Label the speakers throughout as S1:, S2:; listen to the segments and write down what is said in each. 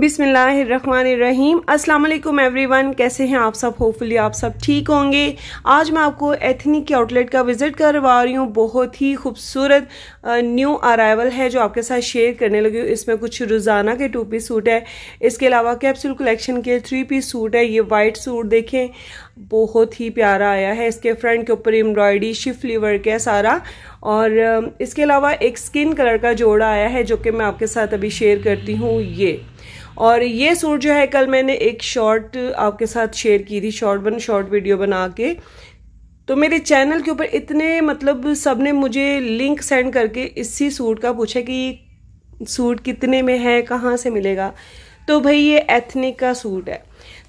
S1: बिसमीम अल्लाम एवरीवन कैसे हैं आप सब होपफुली आप सब ठीक होंगे आज मैं आपको एथनिक के आउटलेट का विज़िट करवा रही हूँ बहुत ही खूबसूरत न्यू अराइवल है जो आपके साथ शेयर करने लगी हूँ इसमें कुछ रोज़ाना के टू पीस सूट है इसके अलावा कैप्सूल कलेक्शन के थ्री पीस सूट है ये वाइट सूट देखें बहुत ही प्यारा आया है इसके फ्रंट के ऊपर एम्ब्रॉयडरी शिफ्ली वर्क है सारा और इसके अलावा एक स्किन कलर का जोड़ा आया है जो कि मैं आपके साथ अभी शेयर करती हूँ ये और ये सूट जो है कल मैंने एक शॉर्ट आपके साथ शेयर की थी शॉर्ट बन शॉर्ट वीडियो बना के तो मेरे चैनल के ऊपर इतने मतलब सब ने मुझे लिंक सेंड करके इसी सूट का पूछा कि सूट कितने में है कहाँ से मिलेगा तो भाई ये एथनिक का सूट है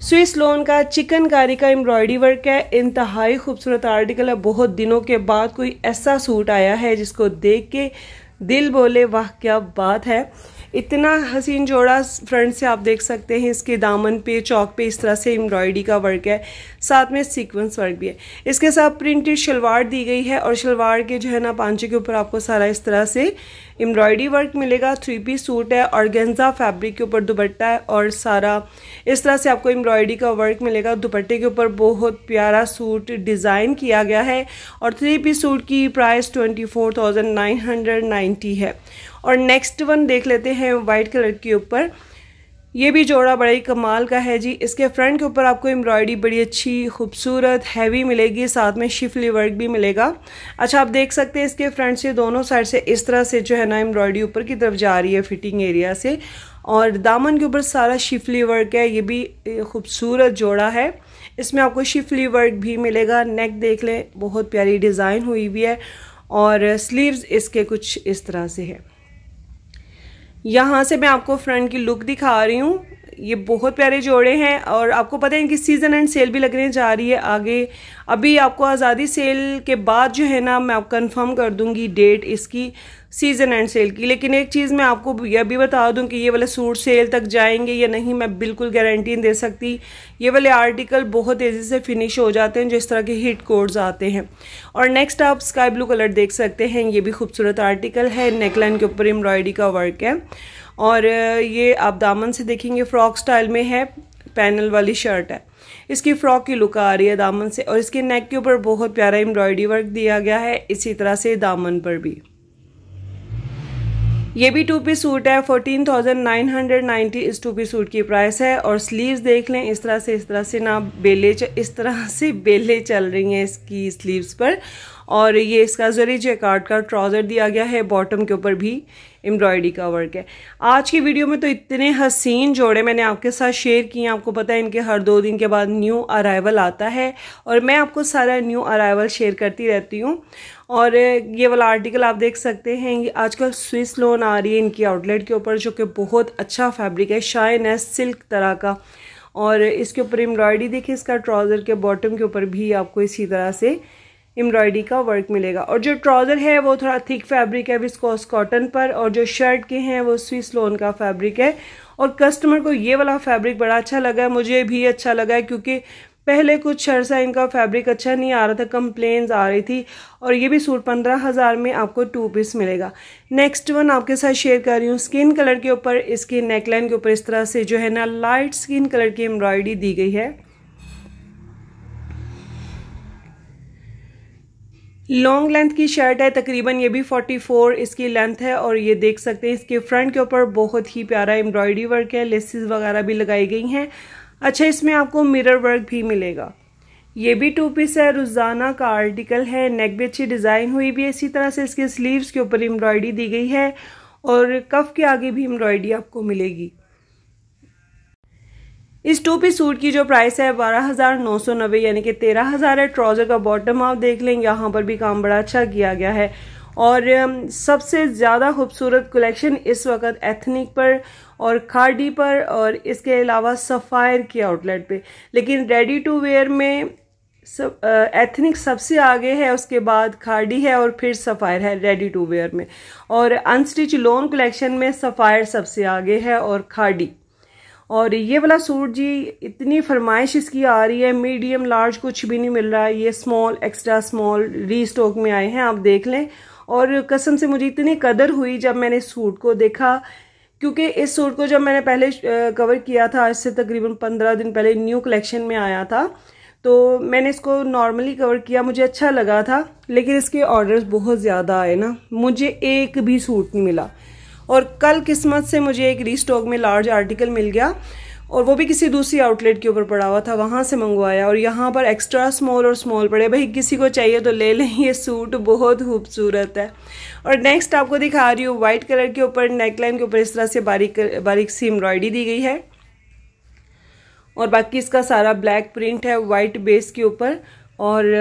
S1: स्विस लोन का चिकनकारी का एम्ब्रॉयडरी वर्क है इंतहाई खूबसूरत आर्टिकल है बहुत दिनों के बाद कोई ऐसा सूट आया है जिसको देख के दिल बोले वाह क्या बात है इतना हसीन जोड़ा फ्रंट से आप देख सकते हैं इसके दामन पे चौक पे इस तरह से एम्ब्रॉयडरी का वर्क है साथ में सीक्वेंस वर्क भी है इसके साथ प्रिंटेड शलवार दी गई है और शलवार के जो है ना पांचे के ऊपर आपको सारा इस तरह से एम्ब्रॉयडरी वर्क मिलेगा थ्री पीस सूट है गेंजा फैब्रिक के ऊपर दुपट्टा है और सारा इस तरह से आपको एम्ब्रॉयडरी का वर्क मिलेगा दुपट्टे के ऊपर बहुत प्यारा सूट डिज़ाइन किया गया है और थ्री पीस सूट की price twenty four thousand nine hundred ninety है और नेक्स्ट वन देख लेते हैं वाइट कलर के ऊपर ये भी जोड़ा बड़ा ही कमाल का है जी इसके फ्रंट के ऊपर आपको एम्ब्रॉयडरी बड़ी अच्छी खूबसूरत हैवी मिलेगी साथ में शिफली वर्क भी मिलेगा अच्छा आप देख सकते हैं इसके फ्रंट से दोनों साइड से इस तरह से जो है ना एम्ब्रॉयडरी ऊपर की तरफ जा रही है फिटिंग एरिया से और दामन के ऊपर सारा शिफली वर्क है ये भी खूबसूरत जोड़ा है इसमें आपको शिफली वर्क भी मिलेगा नेक देख लें बहुत प्यारी डिज़ाइन हुई हुई है और स्लीव्स इसके कुछ इस तरह से है यहाँ से मैं आपको फ्रंट की लुक दिखा रही हूँ ये बहुत प्यारे जोड़े हैं और आपको पता है इनकी सीज़न एंड सेल भी लगने जा रही है आगे अभी आपको आज़ादी सेल के बाद जो है ना मैं आप कन्फर्म कर दूंगी डेट इसकी सीज़न एंड सेल की लेकिन एक चीज़ मैं आपको यह भी बता दूं कि ये वाले सूट सेल तक जाएंगे या नहीं मैं बिल्कुल गारंटी नहीं दे सकती ये वाले आर्टिकल बहुत तेज़ी से फिनिश हो जाते हैं जो इस तरह के हिट कोड्स आते हैं और नेक्स्ट आप स्काई ब्लू कलर देख सकते हैं ये भी खूबसूरत आर्टिकल है नेकलाइन के ऊपर एम्ब्रॉयडरी का वर्क है और ये आप दामन से देखेंगे फ्रॉक स्टाइल में है पैनल वाली शर्ट है इसकी फ्रॉक की लुक आ रही है दामन से और इसके नेक के ऊपर बहुत प्यारा एम्ब्रॉयडरी वर्क दिया गया है इसी तरह से दामन पर भी ये भी टू पी सूट है fourteen thousand nine hundred ninety इस टू पी सूट की प्राइस है और स्लीव्स देख लें इस तरह से इस तरह से ना बेले इस तरह से बेले चल रही हैं इसकी स्लीव्स पर और ये इसका जरिए जैकार्ड का ट्राउज़र दिया गया है बॉटम के ऊपर भी एम्ब्रॉयडरी का वर्क है आज की वीडियो में तो इतने हसीन जोड़े मैंने आपके साथ शेयर किए आपको पता है इनके हर दो दिन के बाद न्यू अराइवल आता है और मैं आपको सारा न्यू अराइवल शेयर करती रहती हूँ और ये वाला आर्टिकल आप देख सकते हैं आजकल स्विस लोन आ रही है इनकी आउटलेट के ऊपर जो कि बहुत अच्छा फैब्रिक है शाइन है सिल्क तरह का और इसके ऊपर एम्ब्रॉयडरी देखिए इसका ट्राउज़र के बॉटम के ऊपर भी आपको इसी तरह से एम्ब्रॉयडरी का वर्क मिलेगा और जो ट्राउज़र है वो थोड़ा थिक फैब्रिक है विस्कोस कॉटन पर और जो शर्ट के हैं वो स्विस लोन का फैब्रिक है और कस्टमर को ये वाला फैब्रिक बड़ा अच्छा लगा है मुझे भी अच्छा लगा है क्योंकि पहले कुछ अर्सा इनका फैब्रिक अच्छा नहीं आ रहा था कंप्लेन आ रही थी और ये भी सूट पंद्रह हज़ार में आपको टू पीस मिलेगा नेक्स्ट वन आपके साथ शेयर कर रही हूँ स्किन कलर के ऊपर इसके नेकलाइन के ऊपर इस तरह से जो है ना लाइट स्किन कलर की एम्ब्रॉयडरी दी गई है लॉन्ग लेंथ की शर्ट है तकरीबन ये भी 44 इसकी लेंथ है और ये देख सकते हैं इसके फ्रंट के ऊपर बहुत ही प्यारा एम्ब्रॉयडरी वर्क है लेसिस वगैरह भी लगाई गई हैं अच्छा इसमें आपको मिरर वर्क भी मिलेगा ये भी टू पीस है रोज़ाना का आर्टिकल है नेक भी अच्छी डिज़ाइन हुई भी है इसी तरह से इसके स्लीव्स के ऊपर एम्ब्रॉयडरी दी गई है और कफ के आगे भी एम्ब्रॉयडरी आपको मिलेगी इस टू पीस सूट की जो प्राइस है बारह हज़ार नौ सौ नब्बे यानी कि तेरह हज़ार है ट्राउज़र का बॉटम आप देख लें यहाँ पर भी काम बड़ा अच्छा किया गया है और um, सबसे ज़्यादा खूबसूरत कलेक्शन इस वक्त एथनिक पर और खाडी पर और इसके अलावा सफ़ायर की आउटलेट पे लेकिन रेडी टू वेयर में सब एथनिक uh, सबसे आगे है उसके बाद खाडी है और फिर सफ़ायर है रेडी टू वेयर में और अनस्टिच लोन कलेक्शन में सफ़ायर सबसे आगे है और खाडी और ये वाला सूट जी इतनी फरमाइश इसकी आ रही है मीडियम लार्ज कुछ भी नहीं मिल रहा है ये small extra small restock में आए हैं आप देख लें और कसम से मुझे इतनी कदर हुई जब मैंने सूट को देखा क्योंकि इस सूट को जब मैंने पहले कवर किया था आज से तकरीबन पंद्रह दिन पहले न्यू कलेक्शन में आया था तो मैंने इसको नॉर्मली कवर किया मुझे अच्छा लगा था लेकिन इसके ऑर्डर्स बहुत ज़्यादा आए ना मुझे एक भी सूट नहीं मिला और कल किस्मत से मुझे एक रीस्टॉक में लार्ज आर्टिकल मिल गया और वो भी किसी दूसरी आउटलेट के ऊपर पड़ा हुआ था वहाँ से मंगवाया और यहाँ पर एक्स्ट्रा स्मॉल और स्मॉल पड़े भाई किसी को चाहिए तो ले लें ये सूट बहुत खूबसूरत है और नेक्स्ट आपको दिखा रही हूँ वाइट कलर के ऊपर नेकलाइन के ऊपर इस तरह से बारीक बारीक सी एम्ब्रॉयडरी दी गई है और बाकी इसका सारा ब्लैक प्रिंट है वाइट बेस के ऊपर और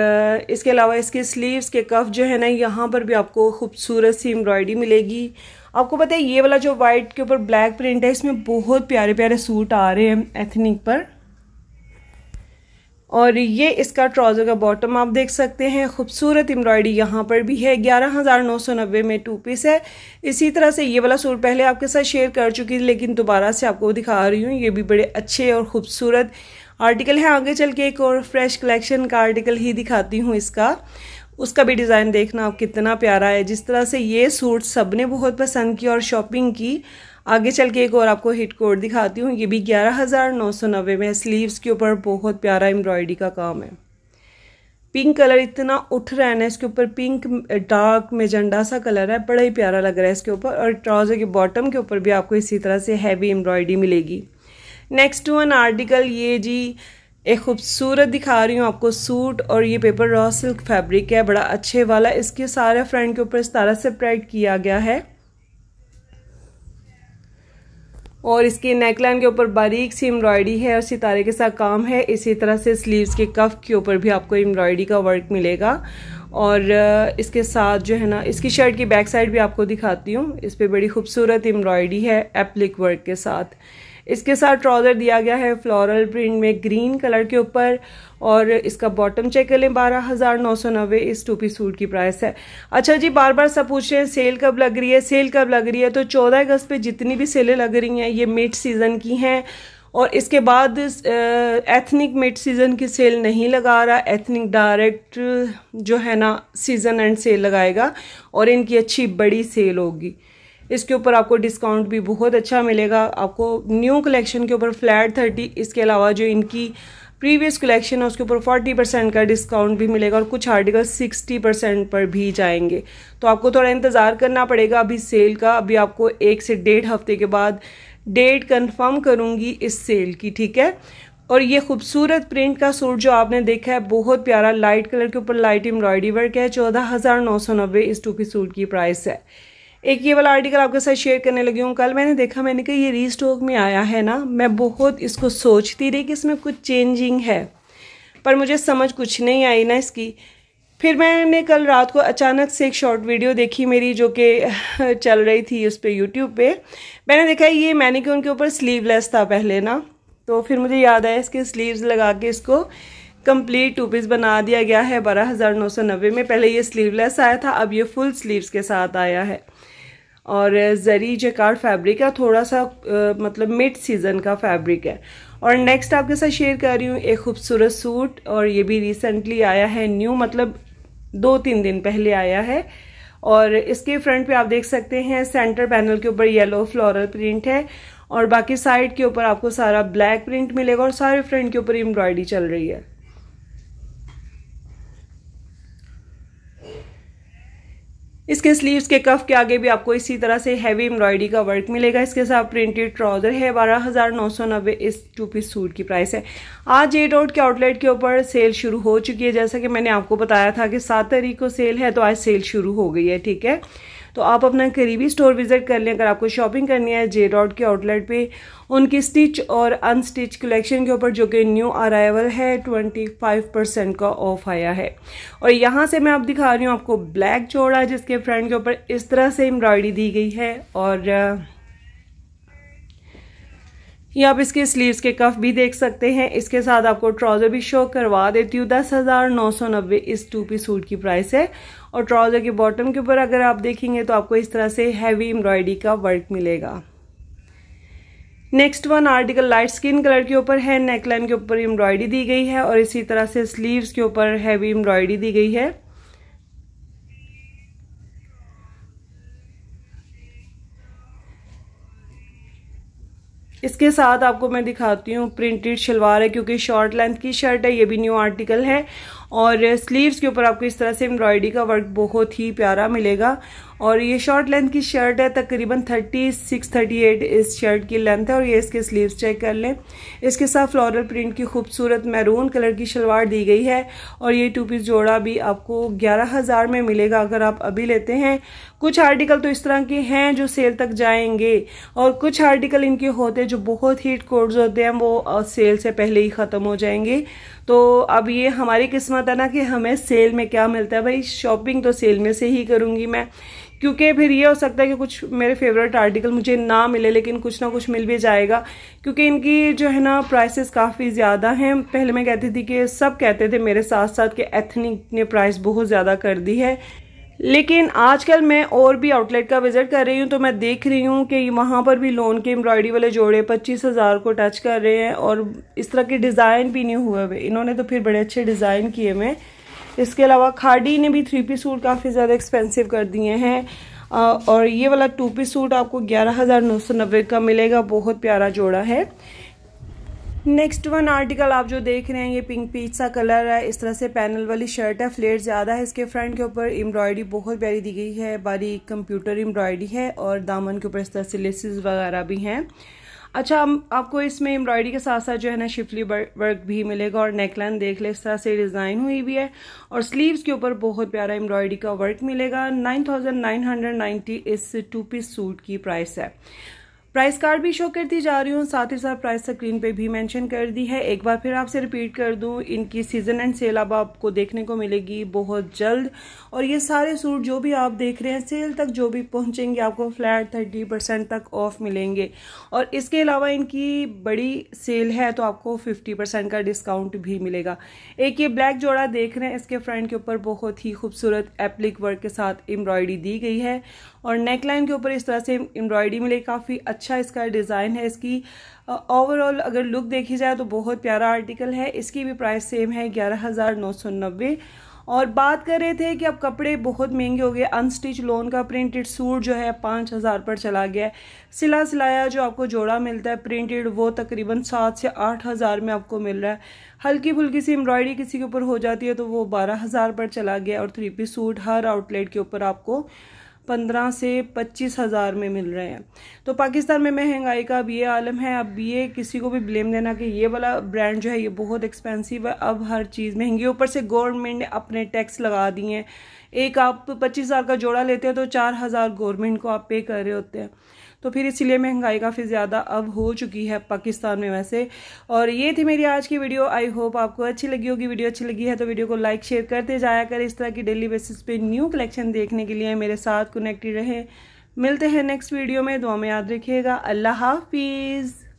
S1: इसके अलावा इसके स्लीव्स के कफ जो है ना यहाँ पर भी आपको खूबसूरत सी एम्ब्रॉयडरी मिलेगी आपको पता है ये वाला जो वाइट के ऊपर ब्लैक प्रिंट है इसमें बहुत प्यारे प्यारे सूट आ रहे हैं एथनिक पर और ये इसका ट्राउज़र का बॉटम आप देख सकते हैं खूबसूरत एम्ब्रॉयडरी यहाँ पर भी है ग्यारह हज़ार नौ सौ नब्बे में टू पीस है इसी तरह से ये वाला सूट पहले आपके साथ शेयर कर चुकी थी लेकिन दोबारा से आपको दिखा रही हूँ ये भी बड़े अच्छे और ख़ूबसूरत आर्टिकल है आगे चल के एक और फ्रेश कलेक्शन का आर्टिकल ही दिखाती हूँ इसका उसका भी डिज़ाइन देखना आप कितना प्यारा है जिस तरह से ये सूट सबने बहुत पसंद किया और शॉपिंग की आगे चल के एक और आपको हिट कोड दिखाती हूँ ये भी ग्यारह हज़ार नौ सौ नब्बे में स्लीव्स के ऊपर बहुत प्यारा एम्ब्रॉयडरी का काम है पिंक कलर इतना उठ रहा है ना इसके ऊपर पिंक डार्क मेजेंडा सा कलर है बड़ा ही प्यारा लग रहा है इसके ऊपर और ट्राउज़र के बॉटम के ऊपर भी आपको इसी तरह से हैवी एम्ब्रॉयडरी मिलेगी नेक्स्ट वन आर्टिकल ये जी एक खूबसूरत दिखा रही हूँ आपको सूट और ये पेपर रॉ सिल्क फैब्रिक है बड़ा अच्छे वाला इसके सारे फ्रंट के ऊपर इस तरह से प्रेड किया गया है और इसकी नेकलाइन के ऊपर बारीक सी एम्ब्रॉयडरी है और सितारे के साथ काम है इसी तरह से स्लीव्स के कफ के ऊपर भी आपको एम्ब्रॉयडरी का वर्क मिलेगा और इसके साथ जो है ना इसकी शर्ट की बैक साइड भी आपको दिखाती हूँ इस पर बड़ी खूबसूरत एम्ब्रॉयडरी है एप्लिक वर्क के साथ इसके साथ ट्राउज़र दिया गया है फ्लोरल प्रिंट में ग्रीन कलर के ऊपर और इसका बॉटम चेक कर लें बारह हज़ार नौ सौ नब्बे इस टोपी सूट की प्राइस है अच्छा जी बार बार सब पूछ रहे हैं सेल कब लग रही है सेल कब लग रही है तो चौदह अगस्त पे जितनी भी सेलें लग रही हैं ये मिड सीज़न की हैं और इसके बाद एथनिक मिड सीज़न की सेल नहीं लगा रहा एथनिक डायरेक्ट जो है ना सीज़न एंड सेल लगाएगा और इनकी अच्छी बड़ी सेल होगी इसके ऊपर आपको डिस्काउंट भी बहुत अच्छा मिलेगा आपको न्यू कलेक्शन के ऊपर फ्लैट थर्टी इसके अलावा जो इनकी प्रीवियस कलेक्शन है उसके ऊपर 40 परसेंट का डिस्काउंट भी मिलेगा और कुछ आर्टिकल 60 परसेंट पर भी जाएंगे तो आपको थोड़ा इंतज़ार करना पड़ेगा अभी सेल का अभी आपको एक से डेढ़ हफ्ते के बाद डेट कंफर्म करूँगी इस सेल की ठीक है और ये खूबसूरत प्रिंट का सूट जो आपने देखा है बहुत प्यारा लाइट कलर के ऊपर लाइट एम्ब्रॉयडरी वर्क है चौदह हज़ार नौ सौ नब्बे इस टू की सूट की प्राइस है एक ये वाला आर्टिकल आपके साथ शेयर करने लगी हूँ कल मैंने देखा मैंने कहा ये रीस्टॉक में आया है ना मैं बहुत इसको सोचती रही कि इसमें कुछ चेंजिंग है पर मुझे समझ कुछ नहीं आई ना इसकी फिर मैंने कल रात को अचानक से एक शॉर्ट वीडियो देखी मेरी जो कि चल रही थी उस पर यूट्यूब पे मैंने देखा ये मैंने कि उनके ऊपर स्लीवलेस था पहले ना तो फिर मुझे याद आया इसके स्लीव्स लगा के इसको कंप्लीट टू पीस बना दिया गया है बारह हज़ार नौ सौ नब्बे में पहले ये स्लीवलेस आया था अब ये फुल स्लीव्स के साथ आया है और ज़री जकार्ड फैब्रिक है थोड़ा सा आ, मतलब मिड सीज़न का फैब्रिक है और नेक्स्ट आपके साथ शेयर कर रही हूँ एक खूबसूरत सूट और ये भी रिसेंटली आया है न्यू मतलब दो तीन दिन पहले आया है और इसके फ्रंट पे आप देख सकते हैं सेंटर पैनल के ऊपर येलो फ्लोरल प्रिंट है और बाकी साइड के ऊपर आपको सारा ब्लैक प्रिंट मिलेगा और सारे फ्रंट के ऊपर एम्ब्रॉयडरी चल रही है इसके स्लीव्स के कफ के आगे भी आपको इसी तरह से हैवी एम्ब्रॉयडरी का वर्क मिलेगा इसके साथ प्रिंटेड ट्राउजर है बारह हज़ार नौ सौ नब्बे इस टू पीस सूट की प्राइस है आज ए डॉट के आउटलेट के ऊपर सेल शुरू हो चुकी है जैसा कि मैंने आपको बताया था कि सात तारीख को सेल है तो आज सेल शुरू हो गई है ठीक है तो आप अपना करीबी स्टोर विजिट कर लें अगर आपको शॉपिंग करनी है जे डॉट के आउटलेट पे उनकी स्टिच और अनस्टिच कलेक्शन के ऊपर जो कि न्यू अराइवल है ट्वेंटी फाइव परसेंट का ऑफ आया है और यहाँ से मैं आप दिखा रही हूँ आपको ब्लैक चौड़ा जिसके फ्रंट के ऊपर इस तरह से एम्ब्रॉयडरी दी गई है और ये आप इसके स्लीव्स के कफ भी देख सकते हैं इसके साथ आपको ट्राउज़र भी शो करवा देती हूँ दस हज़ार नौ सौ नब्बे इस टू पी सूट की प्राइस है और ट्राउज़र के बॉटम के ऊपर अगर आप देखेंगे तो आपको इस तरह से हैवी एम्ब्रॉयडरी का वर्क मिलेगा next one article light skin colour के ऊपर है नेकलाइन के ऊपर एम्ब्रॉयडरी दी गई है और इसी तरह से स्लीव्स के ऊपर हैवी एम्ब्रॉयडरी दी गई है इसके साथ आपको मैं दिखाती हूँ प्रिंटेड शलवार है क्योंकि शॉर्ट लेंथ की शर्ट है ये भी न्यू आर्टिकल है और स्लीव्स के ऊपर आपको इस तरह से एम्ब्रॉयडरी का वर्क बहुत ही प्यारा मिलेगा और ये शॉर्ट लेंथ की शर्ट है तकरीबन 36, 38 इस शर्ट की लेंथ है और ये इसके स्लीव्स चेक कर लें इसके साथ फ्लोरल प्रिंट की खूबसूरत मैरून कलर की शलवार दी गई है और ये टू पीस जोड़ा भी आपको ग्यारह हज़ार में मिलेगा अगर आप अभी लेते हैं कुछ आर्टिकल तो इस तरह के हैं जो सेल तक जाएंगे और कुछ आर्टिकल इनके होते जो बहुत हीट कोड्स होते हैं वो सेल से पहले ही ख़त्म हो जाएंगे तो अब ये हमारी किस्मत है ना कि हमें सेल में क्या मिलता है भाई शॉपिंग तो सेल में से ही करूँगी मैं क्योंकि फिर ये हो सकता है कि कुछ मेरे फेवरेट आर्टिकल मुझे ना मिले लेकिन कुछ ना कुछ मिल भी जाएगा क्योंकि इनकी जो है ना प्राइसेस काफ़ी ज़्यादा हैं पहले मैं कहती थी कि सब कहते थे मेरे साथ साथ कि एथनिक ने प्राइस बहुत ज़्यादा कर दी है लेकिन आजकल मैं और भी आउटलेट का विज़िट कर रही हूँ तो मैं देख रही हूँ कि वहाँ पर भी लोन के एम्ब्रॉयडरी वाले जोड़े पच्चीस हज़ार को टच कर रहे हैं और इस तरह के डिज़ाइन भी नहीं हुए हुए इन्होंने तो फिर बड़े अच्छे डिज़ाइन किए हुए इसके अलावा खाडी ने भी थ्री पी सूट काफ़ी ज़्यादा एक्सपेंसिव कर दिए हैं और ये वाला टू पी सूट आपको ग्यारह हज़ार नौ सौ नब्बे का मिलेगा बहुत प्यारा जोड़ा है नेक्स्ट वन आर्टिकल आप जो देख रहे हैं ये पिंक पीच सा कलर है इस तरह से पैनल वाली शर्ट है फ्लेयर ज़्यादा है इसके फ्रंट के ऊपर एम्ब्रॉयडरी बहुत प्यारी दी गई है बारीक कंप्यूटर एम्ब्रॉयडरी है और दामन के ऊपर इस तरह से लेसिस वगैरह भी हैं अच्छा अब आपको इसमें एम्ब्रॉयडरी के साथ साथ जो है ना शिफली वर्क भी मिलेगा और नेकलाइन देख ले इस तरह से डिज़ाइन हुई भी है और स्लीव्स के ऊपर बहुत प्यारा एम्ब्रॉयडरी का वर्क मिलेगा 9990 इस टू पीस सूट की प्राइस है प्राइस कार्ड भी शो करती जा रही हूँ साथ ही साथ प्राइस स्क्रीन पे भी मेंशन कर दी है एक बार फिर आपसे रिपीट कर दूँ इनकी सीजन एंड सेल अब आपको देखने को मिलेगी बहुत जल्द और ये सारे सूट जो भी आप देख रहे हैं सेल तक जो भी पहुँचेंगे आपको फ्लैट थर्टी परसेंट तक ऑफ मिलेंगे और इसके अलावा इनकी बड़ी सेल है तो आपको फिफ्टी परसेंट का डिस्काउंट भी मिलेगा एक ये ब्लैक जोड़ा देख रहे हैं इसके फ्रंट के ऊपर बहुत ही खूबसूरत एप्लिक वर्क के साथ एम्ब्रॉयडरी दी गई है और नेक लाइन के ऊपर इस तरह से एम्ब्रॉयडरी मिले काफ़ी अच्छा इसका डिज़ाइन है इसकी ओवरऑल uh, अगर लुक देखी जाए तो बहुत प्यारा आर्टिकल है इसकी भी प्राइस सेम है ग्यारह हज़ार नौ सौ नब्बे और बात कर रहे थे कि अब कपड़े बहुत महंगे हो गए अनस्टिच लोन का प्रिंटेड सूट जो है पाँच हज़ार पर चला गया है सिला सिलाया जो आपको जोड़ा मिलता है प्रिंटेड वो तकरीबन सात से आठ हज़ार में आपको मिल रहा है हल्की फुल्की सी एम्ब्रॉयडरी किसी के ऊपर हो जाती है तो वो बारह हज़ार पर चला गया और थ्री पी सूट हर आउटलेट के ऊपर आपको पंद्रह से पच्चीस हज़ार में मिल रहे हैं तो पाकिस्तान में महंगाई का अब ये आलम है अब ये किसी को भी ब्लेम देना कि ये वाला ब्रांड जो है ये बहुत एक्सपेंसिव है अब हर चीज़ महंगी ऊपर से गवर्नमेंट ने अपने टैक्स लगा दिए हैं एक आप पच्चीस हज़ार का जोड़ा लेते हैं तो चार हज़ार गवर्नमेंट को आप पे कर रहे होते हैं तो फिर इसीलिए महंगाई काफ़ी ज़्यादा अब हो चुकी है पाकिस्तान में वैसे और ये थी मेरी आज की वीडियो आई होप आपको अच्छी लगी होगी वीडियो अच्छी लगी है तो वीडियो को लाइक शेयर करते जाया कर इस तरह की डेली बेसिस पे न्यू कलेक्शन देखने के लिए मेरे साथ कनेक्टेड रहे मिलते हैं नेक्स्ट वीडियो में दुआ में याद रखिएगा अल्लाह हाफिज़